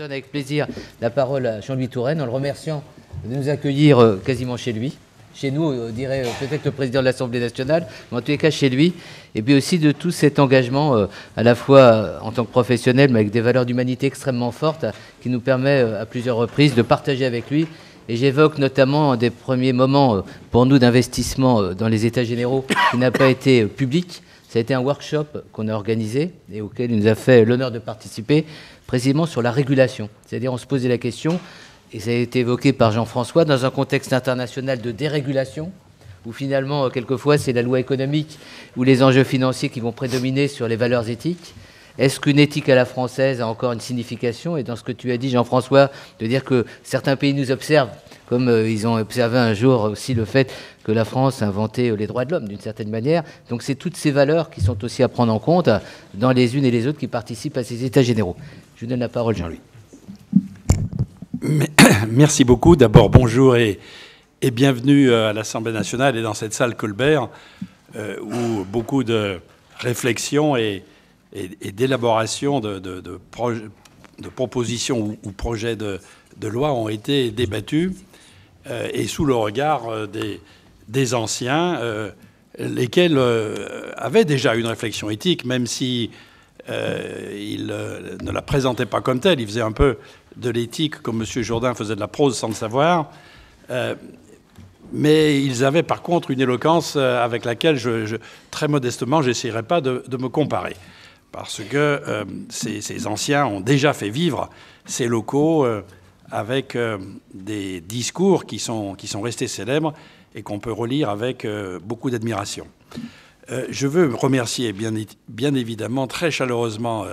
donne avec plaisir la parole à Jean-Louis Touraine en le remerciant de nous accueillir euh, quasiment chez lui. Chez nous, on euh, dirait euh, peut-être le président de l'Assemblée nationale, mais en tous les cas chez lui. Et puis aussi de tout cet engagement, à la fois en tant que professionnel, mais avec des valeurs d'humanité extrêmement fortes, qui nous permet à plusieurs reprises de partager avec lui et j'évoque notamment des premiers moments pour nous d'investissement dans les États généraux qui n'a pas été public. Ça a été un workshop qu'on a organisé et auquel il nous a fait l'honneur de participer précisément sur la régulation. C'est-à-dire on se posait la question, et ça a été évoqué par Jean-François, dans un contexte international de dérégulation, où finalement, quelquefois, c'est la loi économique ou les enjeux financiers qui vont prédominer sur les valeurs éthiques. Est-ce qu'une éthique à la française a encore une signification Et dans ce que tu as dit, Jean-François, de dire que certains pays nous observent, comme euh, ils ont observé un jour aussi le fait que la France a inventé euh, les droits de l'homme d'une certaine manière. Donc c'est toutes ces valeurs qui sont aussi à prendre en compte dans les unes et les autres qui participent à ces États généraux. Je vous donne la parole, Jean-Louis. Merci beaucoup. D'abord, bonjour et, bienvenue euh, à l'Assemblée nationale et dans cette salle Colbert, où beaucoup de réflexions et, et, d'élaboration de, propositions ou, projets de, loi ont été débattus euh, et sous le regard euh, des, anciens, euh, lesquels avaient déjà une réflexion éthique, même si ne la présentaient pas comme telle. Ils faisaient un peu de l'éthique comme M. Jourdain faisait de la prose sans le savoir. mais ils avaient par contre une éloquence avec laquelle, je, très modestement, j'essaierai pas de, me comparer parce que euh, ces, anciens ont déjà fait vivre ces locaux euh, avec euh, des discours qui sont, restés célèbres et qu'on peut relire avec beaucoup d'admiration. je veux remercier bien, évidemment très chaleureusement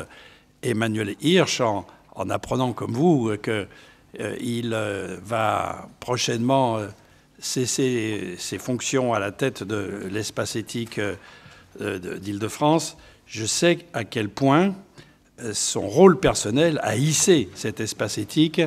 Emmanuel Hirsch en, en, apprenant comme vous qu'il va prochainement cesser ses fonctions à la tête de l'espace éthique d'Île-de-France je sais à quel point euh, son rôle personnel a hissé cet espace éthique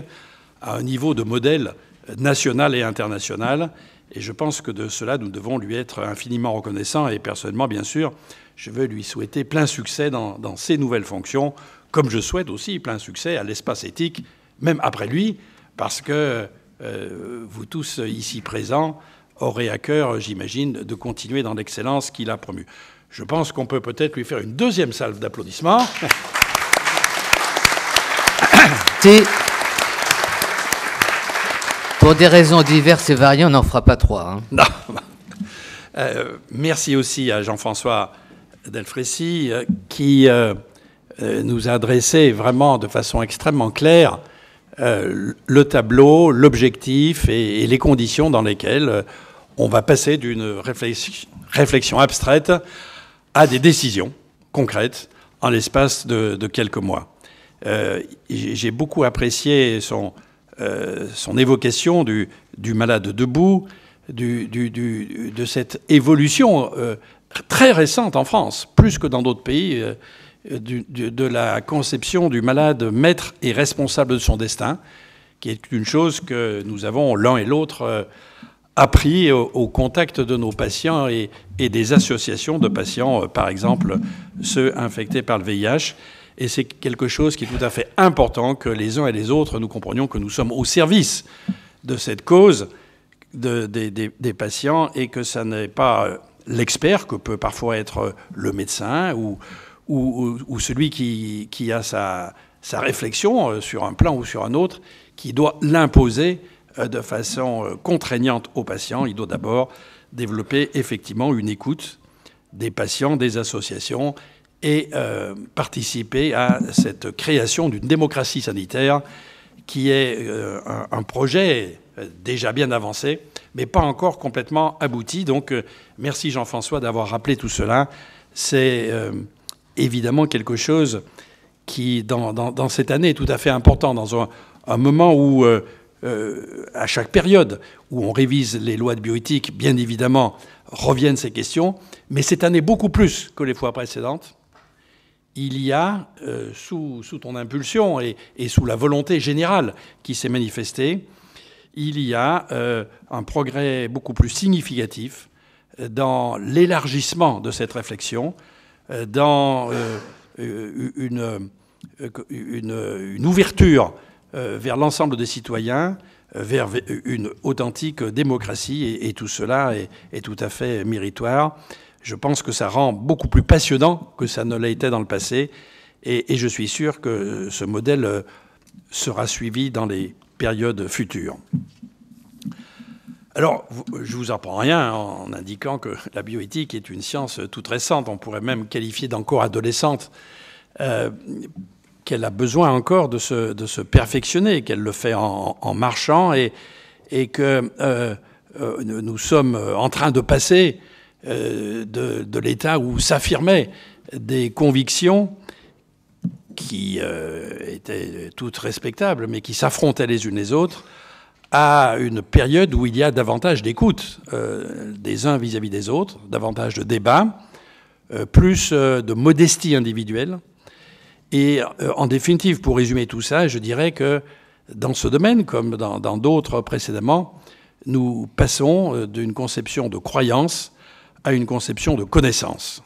à un niveau de modèle national et international. Et je pense que de cela, nous devons lui être infiniment reconnaissants. Et personnellement, bien sûr, je veux lui souhaiter plein succès dans, ses nouvelles fonctions, comme je souhaite aussi plein succès à l'espace éthique, même après lui, parce que euh, vous tous ici présents aurez à cœur, j'imagine, de continuer dans l'excellence qu'il a promue. Je pense qu'on peut peut-être lui faire une deuxième salve d'applaudissements. Pour des raisons diverses et variées, on n'en fera pas trois. Hein. Euh, merci aussi à Jean-François Delfrécy euh, qui euh, nous a adressé vraiment de façon extrêmement claire le tableau, l'objectif et, les conditions dans lesquelles on va passer d'une réflexion abstraite à des décisions concrètes en l'espace de, quelques mois. Euh, j'ai beaucoup apprécié son, euh, son évocation du, du, malade debout, du, du, de cette évolution euh, très récente en France, plus que dans d'autres pays, de la conception du malade maître et responsable de son destin, qui est une chose que nous avons l'un et l'autre appris au, contact de nos patients et, des associations de patients, euh, par exemple ceux infectés par le VIH. Et c'est quelque chose qui est tout à fait important que les uns et les autres nous comprenions que nous sommes au service de cette cause des, patients et que ça n'est pas euh, l'expert que peut parfois être euh, le médecin ou, celui qui, a sa réflexion sur un plan ou sur un autre qui doit l'imposer euh, de façon euh, contraignante aux patients, il doit d'abord développer effectivement une écoute des patients, des associations et euh, participer à cette création d'une démocratie sanitaire qui est un, projet déjà bien avancé, mais pas encore complètement abouti. Donc merci Jean-François d'avoir rappelé tout cela. C'est évidemment quelque chose qui, dans, cette année, est tout à fait important, dans un moment où euh, à chaque période où on révise les lois de bioéthique, bien évidemment, reviennent ces questions. Mais cette année, beaucoup plus que les fois précédentes, il y a, euh, sous, ton impulsion et, sous la volonté générale qui s'est manifestée, il y a euh, un progrès beaucoup plus significatif dans l'élargissement de cette réflexion, dans une, une, une, ouverture euh, vers l'ensemble des citoyens, euh, vers euh, une authentique démocratie. Et, tout cela est, tout à fait méritoire. Je pense que ça rend beaucoup plus passionnant que ça ne l'a été dans le passé. Et, je suis sûr que ce modèle sera suivi dans les périodes futures. Alors, je vous apprends rien en indiquant que la bioéthique est une science toute récente, on pourrait même qualifier d'encore adolescente, qu'elle a besoin encore de se, perfectionner, qu'elle le fait en, marchant et, que euh, euh, nous sommes en train de passer euh, de, l'état où s'affirmaient des convictions qui étaient toutes respectables, mais qui s'affrontaient les unes les autres, à une période où il y a davantage d'écoute des uns vis-à-vis -vis des autres, davantage de débats, plus de modestie individuelle et euh, en définitive, pour résumer tout ça, je dirais que dans ce domaine, comme dans d'autres précédemment, nous passons euh, d'une conception de croyance à une conception de connaissance.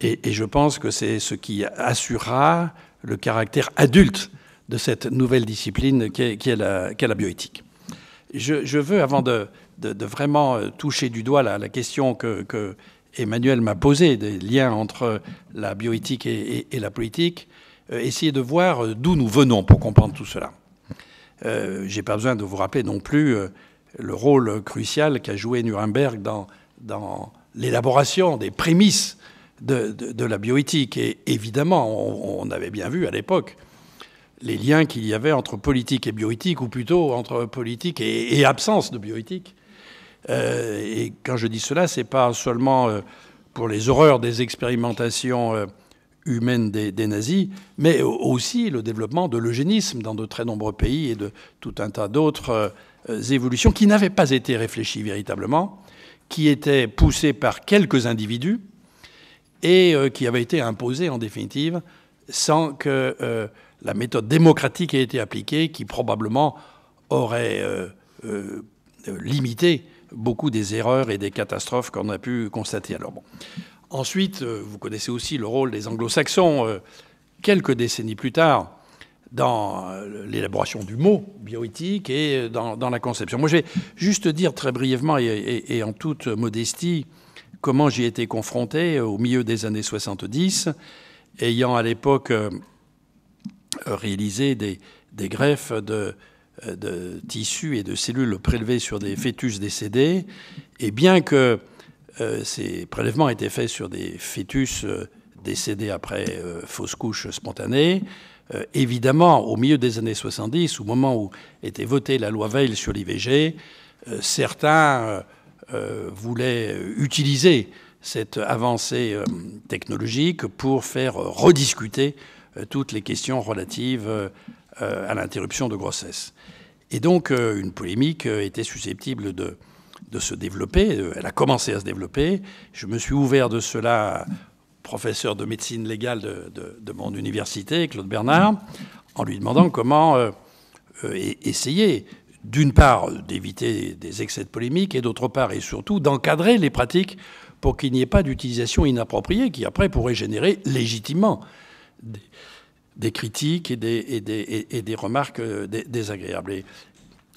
Et, je pense que c'est ce qui assurera le caractère adulte de cette nouvelle discipline qu'est est la, la, bioéthique. Je, veux, avant de, vraiment euh, toucher du doigt la, la question que Emmanuel m'a posé des liens entre la bioéthique et, la politique, euh, Essayez de voir euh, d'où nous venons pour comprendre tout cela. Euh, Je n'ai pas besoin de vous rappeler non plus le rôle crucial qu'a joué Nuremberg dans, l'élaboration des prémices de, la bioéthique. Et évidemment, on, avait bien vu à l'époque les liens qu'il y avait entre politique et bioéthique, ou plutôt entre politique et absence de bioéthique. Euh, et quand je dis cela, c'est pas seulement euh, pour les horreurs des expérimentations euh, humaines des, nazis, mais aussi le développement de l'eugénisme dans de très nombreux pays et de tout un tas d'autres évolutions qui n'avaient pas été réfléchies véritablement, qui étaient poussées par quelques individus et qui avaient été imposées en définitive sans que la méthode démocratique ait été appliquée, qui probablement aurait limité beaucoup des erreurs et des catastrophes qu'on a pu constater. Alors bon. Ensuite, euh, vous connaissez aussi le rôle des anglo-saxons. Euh, quelques décennies plus tard, dans euh, l'élaboration du mot bioéthique et dans, la conception. Moi, je vais juste dire très brièvement et, en toute modestie comment j'ai été confronté au milieu des années 70, ayant à l'époque réalisé des greffes de, euh, de tissus et de cellules prélevés sur des fœtus décédés. Et bien que euh, ces prélèvements aient été faits sur des fœtus euh, décédés après fausse couche spontanée, évidemment, au milieu des années 70, au moment où était votée la loi Veil sur l'IVG, certains voulaient utiliser cette avancée technologique pour faire rediscuter toutes les questions relatives euh, à l'interruption de grossesse. Et donc, euh, une polémique euh, était susceptible de, de se développer. Elle a commencé à se développer. Je me suis ouvert de cela, professeur de médecine légale de, de, mon université, Claude Bernard, en lui demandant comment essayer, d'une part, d'éviter des excès de polémique et d'autre part, et surtout, d'encadrer les pratiques pour qu'il n'y ait pas d'utilisation inappropriée qui, après, pourrait générer légitimement des, des critiques et des, et des, remarques euh, désagréables.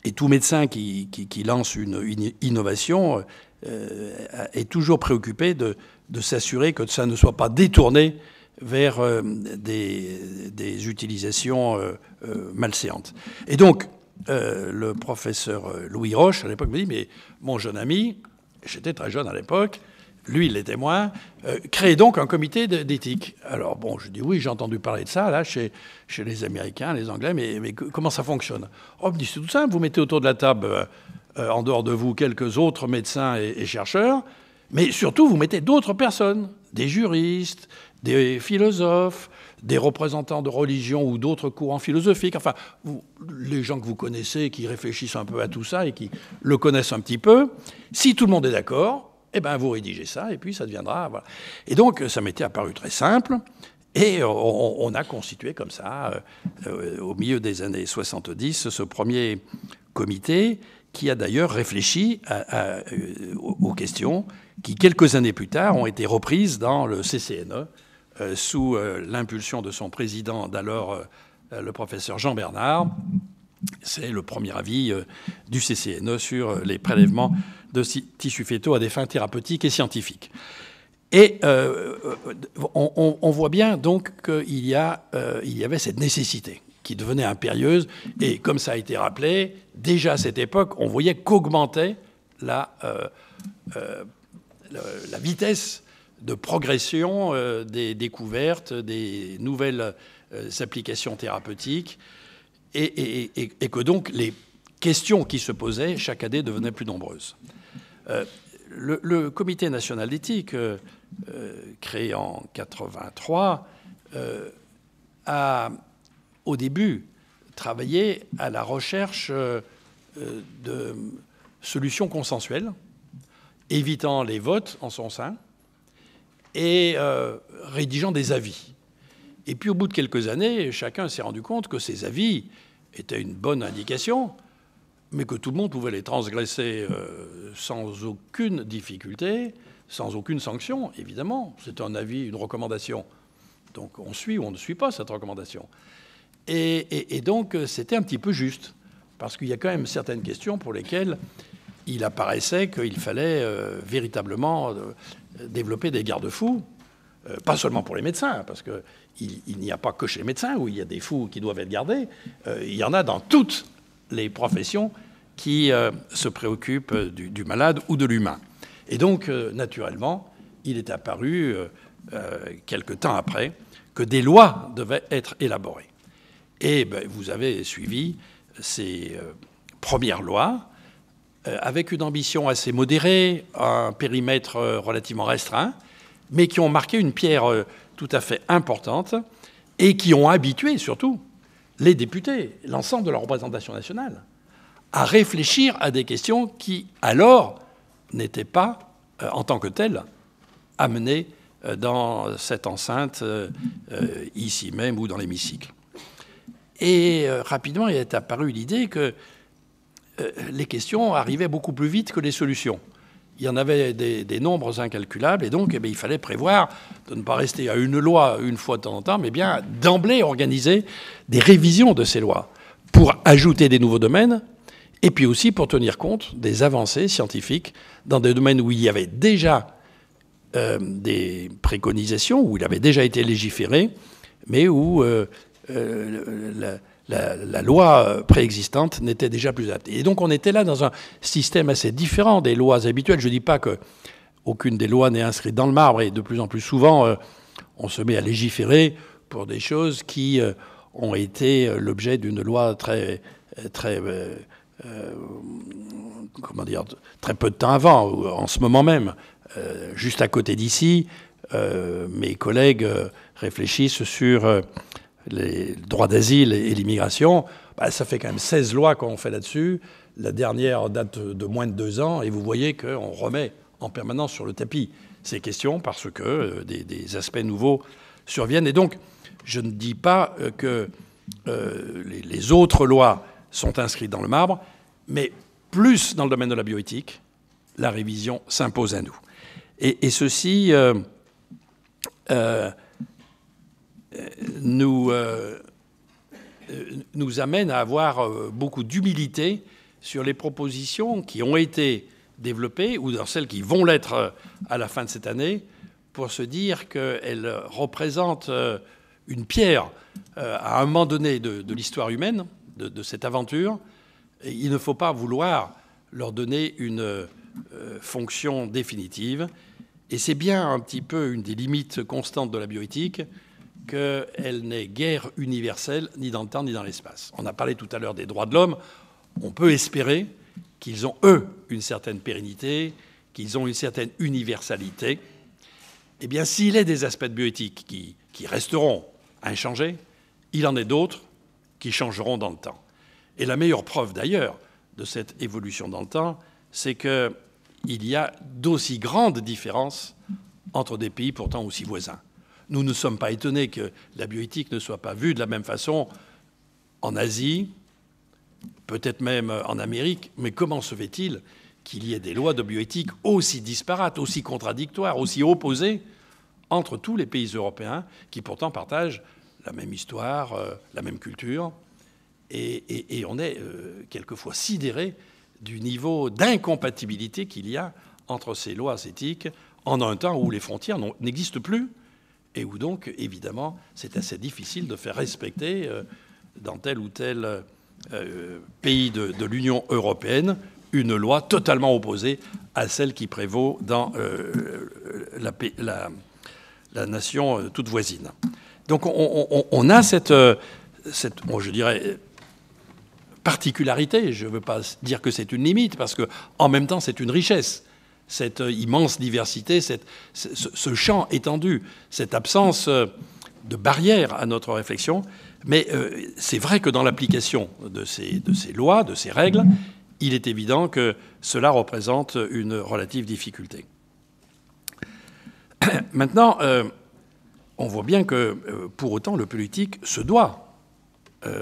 Et, tout médecin qui, lance une, innovation euh, euh, est toujours préoccupé de, s'assurer que ça ne soit pas détourné vers des, utilisations malséantes. Et donc, le professeur Louis Roche, à l'époque, me dit, mais mon jeune ami, j'étais très jeune à l'époque, lui, les témoins, « témoin, euh, créez donc un comité d'éthique. Alors bon, je dis oui, j'ai entendu parler de ça, là, chez, les Américains, les Anglais, mais, comment ça fonctionne Oh, me dit, c'est tout simple, vous mettez autour de la table, euh, euh, en dehors de vous, quelques autres médecins et, chercheurs, mais surtout, vous mettez d'autres personnes, des juristes, des philosophes, des représentants de religion ou d'autres courants philosophiques, enfin, les gens que vous connaissez, qui réfléchissent un peu à tout ça et qui le connaissent un petit peu. Si tout le monde est d'accord, eh bien, vous rédigez ça, et puis ça deviendra. Voilà. Et donc, ça m'était apparu très simple. Et on, a constitué comme ça, euh, euh, au milieu des années 70, ce premier comité qui a d'ailleurs réfléchi euh, aux questions qui, quelques années plus tard, ont été reprises dans le CCNE, sous l'impulsion de son président d'alors, le professeur Jean Bernard, c'est le premier avis euh, du CCNE sur euh, les prélèvements de tissus fétaux à des fins thérapeutiques et scientifiques. Et euh, on, voit bien donc qu'il y, avait cette nécessité qui devenait impérieuse. Et comme ça a été rappelé, déjà à cette époque, on voyait qu'augmentait la, la vitesse de progression des découvertes, des nouvelles applications thérapeutiques et, que donc les questions qui se posaient chaque année devenaient plus nombreuses. Euh, le, Comité national d'éthique, euh, euh, créé en 83, a au début travaillé à la recherche de solutions consensuelles, évitant les votes en son sein et rédigeant des avis. Et puis au bout de quelques années, chacun s'est rendu compte que ces avis étaient une bonne indication, mais que tout le monde pouvait les transgresser euh, sans aucune difficulté, sans aucune sanction, évidemment. C'est un avis, une recommandation. Donc on suit ou on ne suit pas cette recommandation. Et, donc c'était un petit peu juste, parce qu'il y a quand même certaines questions pour lesquelles il apparaissait qu'il fallait euh, véritablement euh, développer des garde-fous, pas seulement pour les médecins, hein, parce que il, n'y a pas que chez les médecins où il y a des fous qui doivent être gardés, euh, il y en a dans toutes les professions qui euh, se préoccupent euh, du, malade ou de l'humain. Et donc, naturellement, il est apparu, quelque temps après, que des lois devaient être élaborées. Et ben, vous avez suivi ces premières lois avec une ambition assez modérée, un périmètre relativement restreint, mais qui ont marqué une pierre tout à fait importantes et qui ont habitué surtout les députés, l'ensemble de la représentation nationale, à réfléchir à des questions qui, alors, n'étaient pas, euh, en tant que telles, amenées euh, dans cette enceinte, euh, ici même ou dans l'hémicycle. Et rapidement, il est apparu l'idée que les questions arrivaient beaucoup plus vite que les solutions il y en avait des, nombres incalculables, et donc eh ben, il fallait prévoir de ne pas rester à une loi une fois de temps en temps, mais bien d'emblée organiser des révisions de ces lois pour ajouter des nouveaux domaines, et puis aussi pour tenir compte des avancées scientifiques dans des domaines où il y avait déjà euh, des préconisations, où il avait déjà été légiféré, mais où euh, euh, la, loi préexistante n'était déjà plus adaptée. Et donc on était là dans un système assez différent des lois habituelles. Je ne dis pas que aucune des lois n'est inscrite dans le marbre, et de plus en plus souvent, euh, on se met à légiférer pour des choses qui euh, ont été euh, l'objet d'une loi très, très comment dire, très peu de temps avant, ou en ce moment même, juste à côté d'ici. mes collègues réfléchissent sur les droits d'asile et, l'immigration, bah, ça fait quand même 16 lois qu'on fait là-dessus. La dernière date de moins de deux ans, et vous voyez qu'on remet en permanence sur le tapis ces questions parce que euh, des, aspects nouveaux surviennent. Et donc, je ne dis pas euh, que euh, les, autres lois sont inscrites dans le marbre, mais plus dans le domaine de la bioéthique, la révision s'impose à nous. et ceci nous, euh, euh, nous amène à avoir euh, beaucoup d'humilité sur les propositions qui ont été développées ou dans celles qui vont l'être à la fin de cette année pour se dire qu'elles représentent une pierre à un moment donné de, l'histoire humaine, de, cette aventure. il ne faut pas vouloir leur donner une fonction définitive. Et c'est bien un petit peu une des limites constantes de la bioéthique, qu'elle n'est guère universelle, ni dans le temps, ni dans l'espace. On a parlé tout à l'heure des droits de l'homme. On peut espérer qu'ils ont, eux, une certaine pérennité, qu'ils ont une certaine universalité. Eh bien, s'il est des aspects bioéthiques qui, qui resteront inchangés, il en est d'autres qui changeront dans le temps. Et la meilleure preuve, d'ailleurs, de cette évolution dans le temps, c'est qu'il y a d'aussi grandes différences entre des pays pourtant aussi voisins. Nous ne sommes pas étonnés que la bioéthique ne soit pas vue de la même façon en Asie, peut-être même en Amérique, mais comment se fait-il qu'il y ait des lois de bioéthique aussi disparates, aussi contradictoires, aussi opposées entre tous les pays européens qui pourtant partagent la même histoire, euh, la même culture. Et, on est euh, quelquefois sidéré du niveau d'incompatibilité qu'il y a entre ces lois éthiques en un temps où les frontières n'existent plus et où donc, évidemment, c'est assez difficile de faire respecter euh, dans tel ou tel euh, pays de, l'Union européenne une loi totalement opposée à celle qui prévaut dans euh, la, nation toute voisine. Donc on, a cette, cette, je dirais, particularité. Je ne veux pas dire que c'est une limite, parce qu'en même temps, c'est une richesse cette euh, immense diversité, ce, champ étendu, cette absence euh, de barrière à notre réflexion. Mais euh, c'est vrai que dans l'application de ces, lois, de ces règles, il est évident que cela représente une relative difficulté. Maintenant, on voit bien que pour autant le politique se doit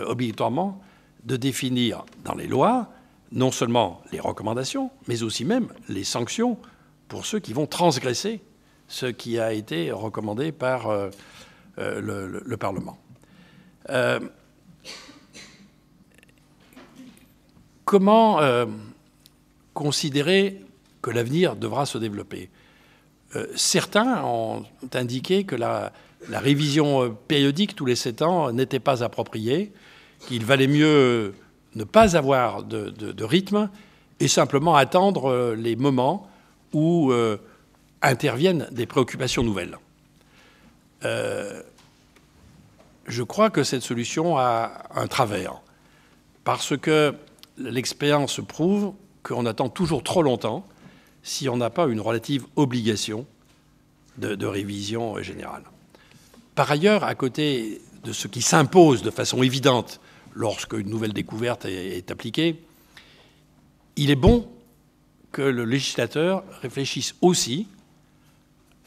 obligatoirement de définir dans les lois non seulement les recommandations, mais aussi même les sanctions pour ceux qui vont transgresser ce qui a été recommandé par euh, euh, le, Parlement. Euh, comment considérer que l'avenir devra se développer Certains ont indiqué que la, la révision périodique tous les sept ans n'était pas appropriée, qu'il valait mieux ne pas avoir de, rythme et simplement attendre euh, les moments où euh, interviennent des préoccupations nouvelles. Euh, je crois que cette solution a un travers, parce que l'expérience prouve qu'on attend toujours trop longtemps si on n'a pas une relative obligation de, révision générale. Par ailleurs, à côté de ce qui s'impose de façon évidente lorsqu'une nouvelle découverte est, appliquée, il est bon que le législateur réfléchisse aussi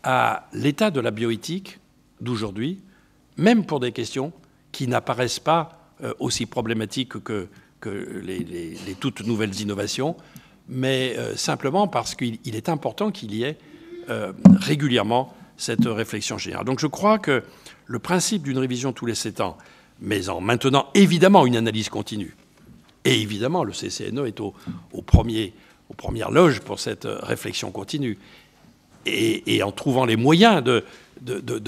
à l'état de la bioéthique d'aujourd'hui, même pour des questions qui n'apparaissent pas euh, aussi problématiques que, les, toutes nouvelles innovations, mais euh, simplement parce qu'il est important qu'il y ait euh, régulièrement cette réflexion générale. Donc je crois que le principe d'une révision tous les sept ans, mais en maintenant évidemment une analyse continue. Et évidemment, le CCNE est aux premières loges pour cette euh, réflexion continue. Et, en trouvant les moyens de,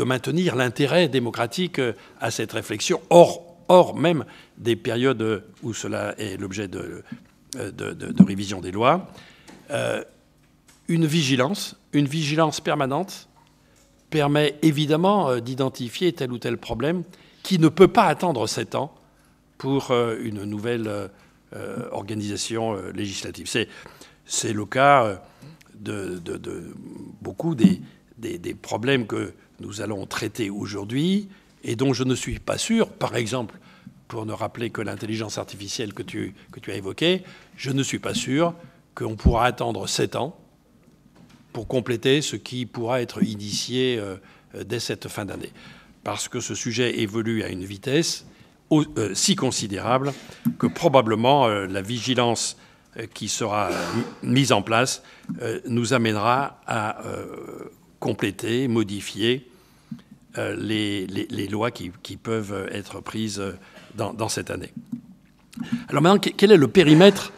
maintenir l'intérêt démocratique euh, à cette réflexion, hors, même des périodes où cela est l'objet de, euh, révision des lois, une vigilance, une vigilance permanente permet évidemment d'identifier tel ou tel problème qui ne peut pas attendre sept ans pour euh, une nouvelle euh, euh, organisation législative. C'est le cas de, beaucoup des, problèmes que nous allons traiter aujourd'hui et dont je ne suis pas sûr, par exemple, pour ne rappeler que l'intelligence artificielle que tu, que tu as évoquée, je ne suis pas sûr qu'on pourra attendre sept ans pour compléter ce qui pourra être initié dès cette fin d'année parce que ce sujet évolue à une vitesse euh, si considérable que probablement euh, la vigilance euh, qui sera mise en place nous amènera à compléter, modifier les, lois qui, peuvent être prises dans, cette année. Alors maintenant, quel est le périmètre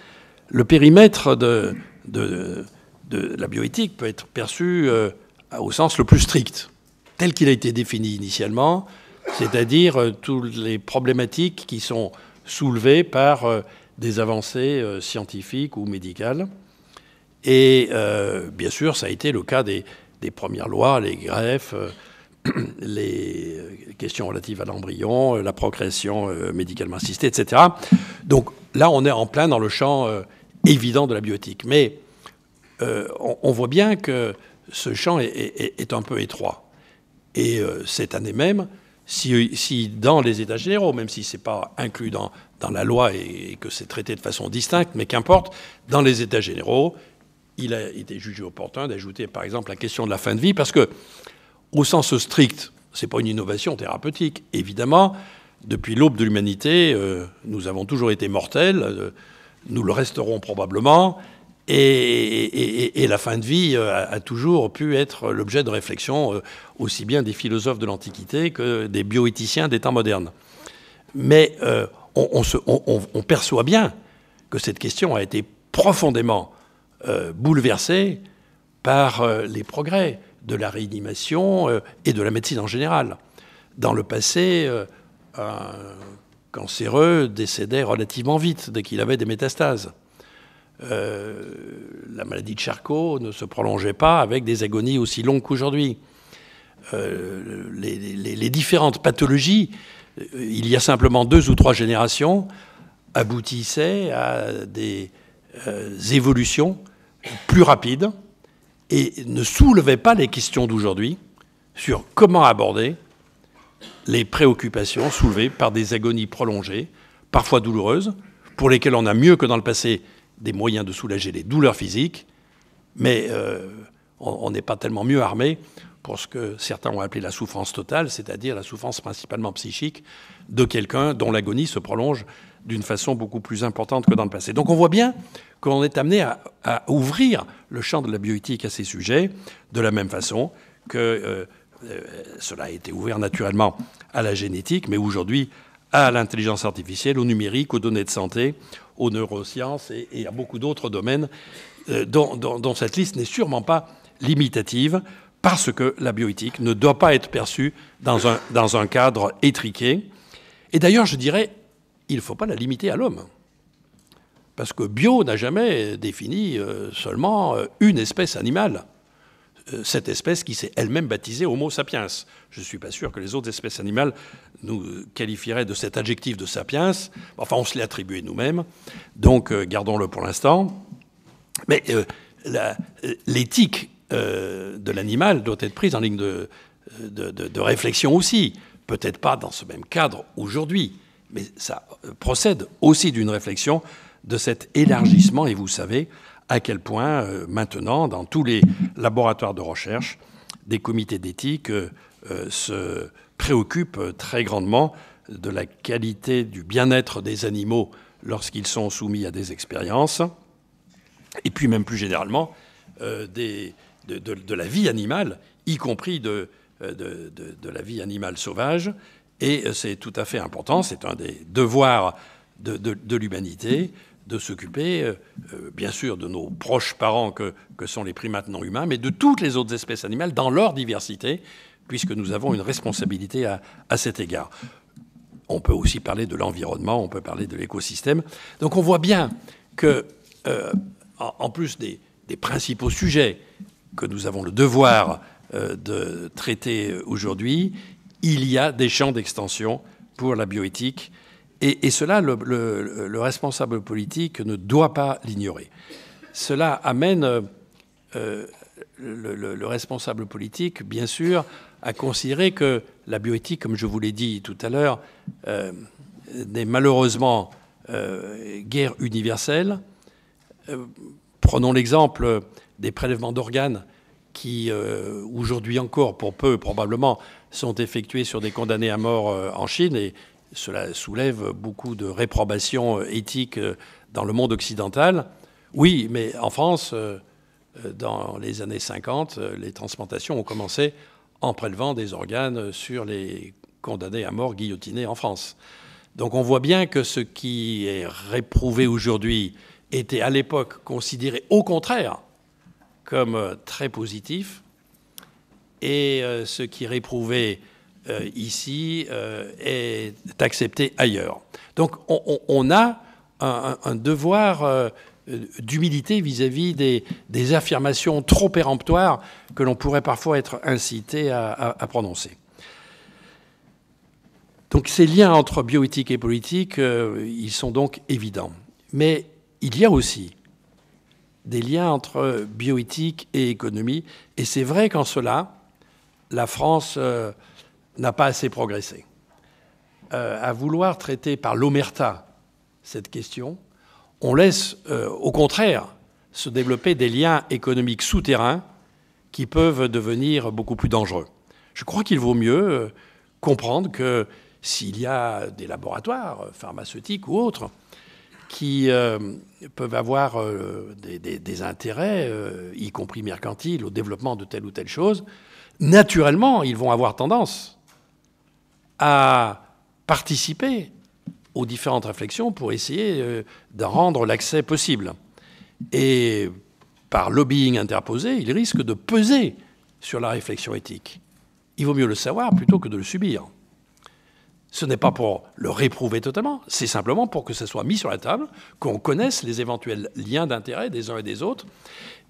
Le périmètre de la bioéthique peut être perçu au sens le plus strict tel qu'il a été défini initialement, c'est-à-dire euh, toutes les problématiques qui sont soulevées par euh, des avancées euh, scientifiques ou médicales. Et bien sûr, ça a été le cas des, premières lois, les greffes, les questions relatives à l'embryon, la procréation médicalement assistée, etc. Donc là, on est en plein dans le champ évident de la biotique. Mais on, voit bien que ce champ est un peu étroit. Et euh, cette année même, euh, si, dans les États généraux, même si ce n'est pas inclus dans, la loi et, que c'est traité de façon distincte, mais qu'importe, dans les États généraux, il a été jugé opportun d'ajouter, par exemple, la question de la fin de vie, parce que, au sens strict, ce n'est pas une innovation thérapeutique. Évidemment, depuis l'aube de l'humanité, euh, nous avons toujours été mortels, nous le resterons probablement, et, la fin de vie euh, a, toujours pu être l'objet de réflexion euh, aussi bien des philosophes de l'Antiquité que des bioéthiciens des temps modernes. Mais euh, on, perçoit bien que cette question a été profondément bouleversée par les progrès de la réanimation et de la médecine en général. Dans le passé, un cancéreux décédait relativement vite dès qu'il avait des métastases. Euh, la maladie de Charcot ne se prolongeait pas avec des agonies aussi longues qu'aujourd'hui. Euh, les, différentes pathologies, euh, il y a simplement deux ou trois générations, aboutissaient à des évolutions plus rapides et ne soulevaient pas les questions d'aujourd'hui sur comment aborder les préoccupations soulevées par des agonies prolongées, parfois douloureuses, pour lesquelles on a mieux que dans le passé des moyens de soulager les douleurs physiques, mais euh, on n'est pas tellement mieux armé pour ce que certains ont appelé la souffrance totale, c'est-à-dire la souffrance principalement psychique de quelqu'un dont l'agonie se prolonge d'une façon beaucoup plus importante que dans le passé. Donc on voit bien qu'on est amené à, ouvrir le champ de la bioéthique à ces sujets, de la même façon que euh, euh, cela a été ouvert naturellement à la génétique, mais aujourd'hui à l'intelligence artificielle, au numérique, aux données de santé, aux neurosciences et, à beaucoup d'autres domaines euh, dont, cette liste n'est sûrement pas limitative, parce que la bioéthique ne doit pas être perçue dans un cadre étriqué. Et d'ailleurs, je dirais, il ne faut pas la limiter à l'homme. Parce que bio n'a jamais défini euh, seulement euh, une espèce animale. Euh, cette espèce qui s'est elle-même baptisée Homo sapiens. Je ne suis pas sûr que les autres espèces animales nous euh, qualifieraient de cet adjectif de sapiens. Enfin, on se l'est attribué nous-mêmes, donc euh, gardons-le pour l'instant. Mais l'éthique de l'animal doit être prise en ligne de, de, de, de réflexion aussi. Peut-être pas dans ce même cadre aujourd'hui, mais ça procède aussi d'une réflexion de cet élargissement, et vous savez, à quel point euh, maintenant, dans tous les laboratoires de recherche, des comités d'éthique euh, se préoccupent très grandement de la qualité du bien-être des animaux lorsqu'ils sont soumis à des expériences, et puis même plus généralement euh, de, la vie animale, y compris de la vie animale sauvage. Et c'est tout à fait important, c'est un des devoirs de, l'humanité de s'occuper, euh, euh, bien sûr, de nos proches parents que, sont les primates non humains, mais de toutes les autres espèces animales dans leur diversité, puisque nous avons une responsabilité à, cet égard. On peut aussi parler de l'environnement, on peut parler de l'écosystème. Donc on voit bien que, euh, en, plus des, principaux sujets que nous avons le devoir de traiter aujourd'hui, il y a des champs d'extension pour la bioéthique et, cela, le, responsable politique ne doit pas l'ignorer. Cela amène euh, le, responsable politique, bien sûr, à considérer que la bioéthique, comme je vous l'ai dit tout à l'heure, euh, n'est malheureusement euh, guère universelle. prenons l'exemple des prélèvements d'organes qui, aujourd'hui encore, pour peu probablement, sont effectués sur des condamnés à mort en Chine. Et cela soulève beaucoup de réprobations euh, éthiques euh, dans le monde occidental. Oui, mais en France, euh, dans les années 50, les transplantations ont commencé en prélevant des organes sur les condamnés à mort guillotinés en France. Donc on voit bien que ce qui est réprouvé aujourd'hui était à l'époque considéré au contraire comme très positif, et ce qui est réprouvé euh, ici euh, est accepté ailleurs. Donc on, a un, devoir euh, d'humilité vis-à-vis des, affirmations trop péremptoires que l'on pourrait parfois être incité à, à, prononcer. Donc ces liens entre bioéthique et politique, ils sont donc évidents. Mais il y a aussi des liens entre bioéthique et économie, et c'est vrai qu'en cela, la France n'a pas assez progressé. Euh, à vouloir traiter par l'omerta cette question, on laisse euh, au contraire se développer des liens économiques souterrains qui peuvent devenir beaucoup plus dangereux. Je crois qu'il vaut mieux euh, comprendre que s'il y a des laboratoires pharmaceutiques ou autres qui peuvent avoir des, intérêts, y compris mercantiles, au développement de telle ou telle chose, naturellement, ils vont avoir tendance à participer aux différentes réflexions pour essayer euh, de rendre l'accès possible. Et par lobbying interposé, il risque de peser sur la réflexion éthique. Il vaut mieux le savoir plutôt que de le subir. Ce n'est pas pour le réprouver totalement, c'est simplement pour que ça soit mis sur la table, qu'on connaisse les éventuels liens d'intérêt des uns et des autres,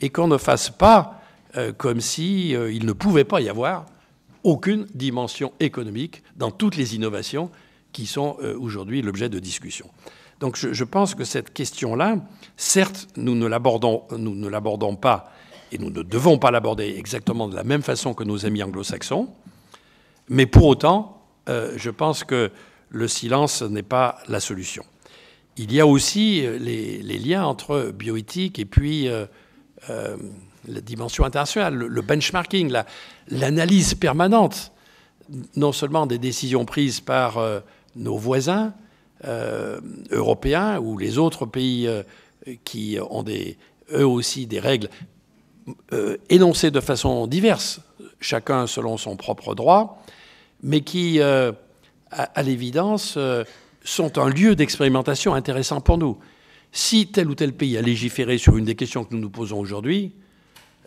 et qu'on ne fasse pas euh, comme si euh, ne pouvait pas y avoir aucune dimension économique dans toutes les innovations qui sont euh, aujourd'hui l'objet de discussion. Donc je, pense que cette question-là, certes, nous ne l'abordons pas et nous ne devons pas l'aborder exactement de la même façon que nos amis anglo-saxons, mais pour autant, euh, je pense que le silence n'est pas la solution. Il y a aussi euh, les, liens entre bioéthique et puis la dimension internationale, le, benchmarking, l'analyse permanente, non seulement des décisions prises par euh, nos voisins euh, européens ou les autres pays euh, qui ont eux aussi des règles énoncées de façon diverse, chacun selon son propre droit, mais qui, à l'évidence, sont un lieu d'expérimentation intéressant pour nous. Si tel ou tel pays a légiféré sur une des questions que nous nous posons aujourd'hui,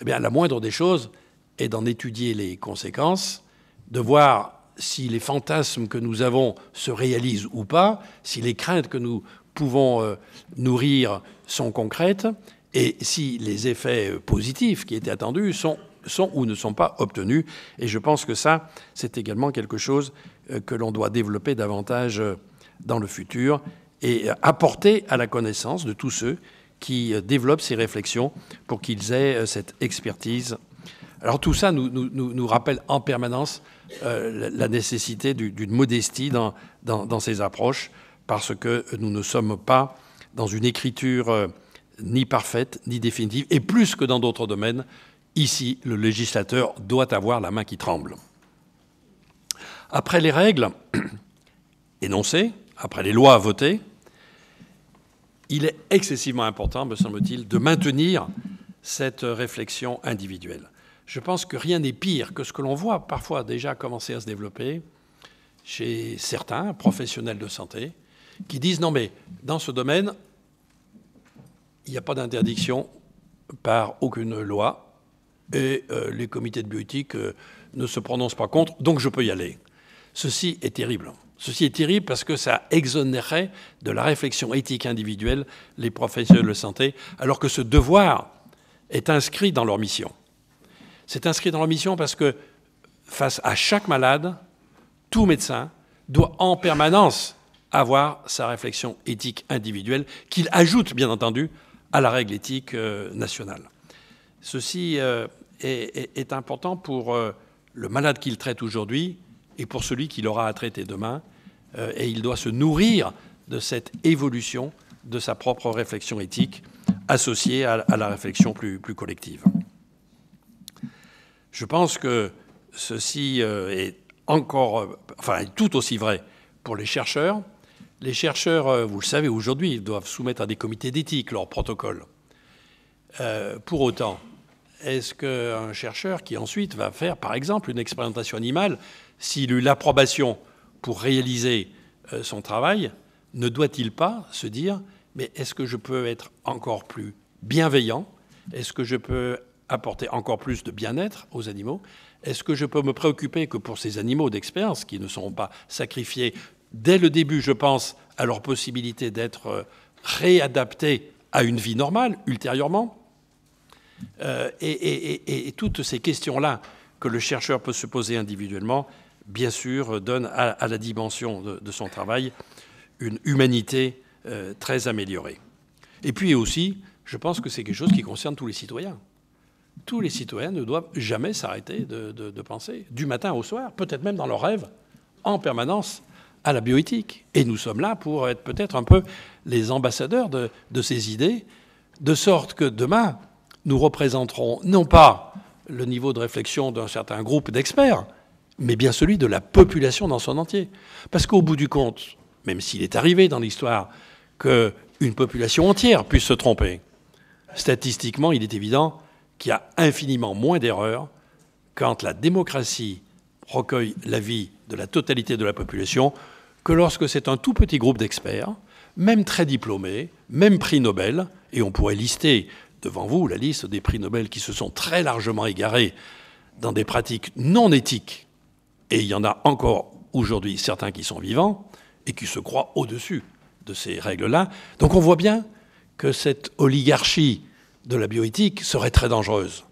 eh bien, la moindre des choses est d'en étudier les conséquences, de voir si les fantasmes que nous avons se réalisent ou pas, si les craintes que nous pouvons euh, nourrir sont concrètes, et si les effets euh, positifs qui étaient attendus sont, sont ou ne sont pas obtenus. Et je pense que ça, c'est également quelque chose euh, que l'on doit développer davantage dans le futur et apporter à la connaissance de tous ceux qui euh, développent ces réflexions pour qu'ils aient euh, cette expertise. Alors tout ça nous, rappelle en permanence euh, la nécessité d'une modestie dans, dans, ces approches, parce que nous ne sommes pas dans une écriture ni parfaite, ni définitive, et plus que dans d'autres domaines, ici, le législateur doit avoir la main qui tremble. Après les règles énoncées, après les lois votées, il est excessivement important, me semble-t-il, de maintenir cette réflexion individuelle. Je pense que rien n'est pire que ce que l'on voit parfois déjà commencer à se développer chez certains professionnels de santé qui disent non mais dans ce domaine, il n'y a pas d'interdiction par aucune loi et euh, les comités de bioéthique euh, ne se prononcent pas contre, donc je peux y aller. Ceci est terrible. Ceci est terrible parce que ça exonérerait de la réflexion éthique individuelle les professionnels de santé, alors que ce devoir est inscrit dans leur mission. C'est inscrit dans leur mission parce que face à chaque malade, tout médecin doit en permanence avoir sa réflexion éthique individuelle, qu'il ajoute bien entendu à la règle éthique euh, nationale. Ceci euh, est, important pour euh, le malade qu'il traite aujourd'hui, et pour celui qui l'aura à traiter demain. Euh, et il doit se nourrir de cette évolution de sa propre réflexion éthique associée à, la réflexion plus, collective. Je pense que ceci euh, est encore, euh, enfin, est tout aussi vrai pour les chercheurs. Les chercheurs, vous le savez, aujourd'hui, ils doivent soumettre à des comités d'éthique leur protocole. pour autant, est-ce qu'un chercheur qui ensuite va faire, par exemple, une expérimentation animale s'il eut l'approbation pour réaliser euh, son travail, ne doit-il pas se dire, mais est-ce que je peux être encore plus bienveillant Est-ce que je peux apporter encore plus de bien-être aux animaux Est-ce que je peux me préoccuper que pour ces animaux d'expérience, qui ne seront pas sacrifiés dès le début, je pense, à leur possibilité d'être euh, réadaptés à une vie normale ultérieurement euh, et toutes ces questions-là que le chercheur peut se poser individuellement, bien sûr, donne à, la dimension de, son travail une humanité euh, très améliorée. Et puis aussi, je pense que c'est quelque chose qui concerne tous les citoyens. Tous les citoyens ne doivent jamais s'arrêter de, penser, du matin au soir, peut-être même dans leurs rêves, en permanence à la bioéthique. Et nous sommes là pour être peut-être un peu les ambassadeurs de, ces idées, de sorte que demain, nous représenterons non pas le niveau de réflexion d'un certain groupe d'experts, mais bien celui de la population dans son entier. Parce qu'au bout du compte, même s'il est arrivé dans l'histoire qu'une population entière puisse se tromper, statistiquement, il est évident qu'il y a infiniment moins d'erreurs quand la démocratie recueille l'avis de la totalité de la population que lorsque c'est un tout petit groupe d'experts, même très diplômés, même prix Nobel, et on pourrait lister devant vous la liste des prix Nobel qui se sont très largement égarés dans des pratiques non éthiques et il y en a encore aujourd'hui certains qui sont vivants et qui se croient au-dessus de ces règles-là. Donc on voit bien que cette oligarchie de la bioéthique serait très dangereuse.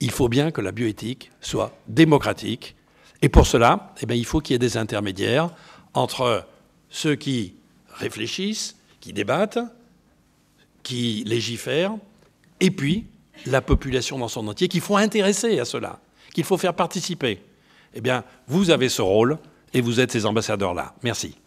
Il faut bien que la bioéthique soit démocratique. Et pour cela, eh il faut qu'il y ait des intermédiaires entre ceux qui réfléchissent, qui débattent, qui légifèrent, et puis la population dans son entier, qu'il faut intéresser à cela, qu'il faut faire participer eh bien, vous avez ce rôle et vous êtes ces ambassadeurs-là. Merci.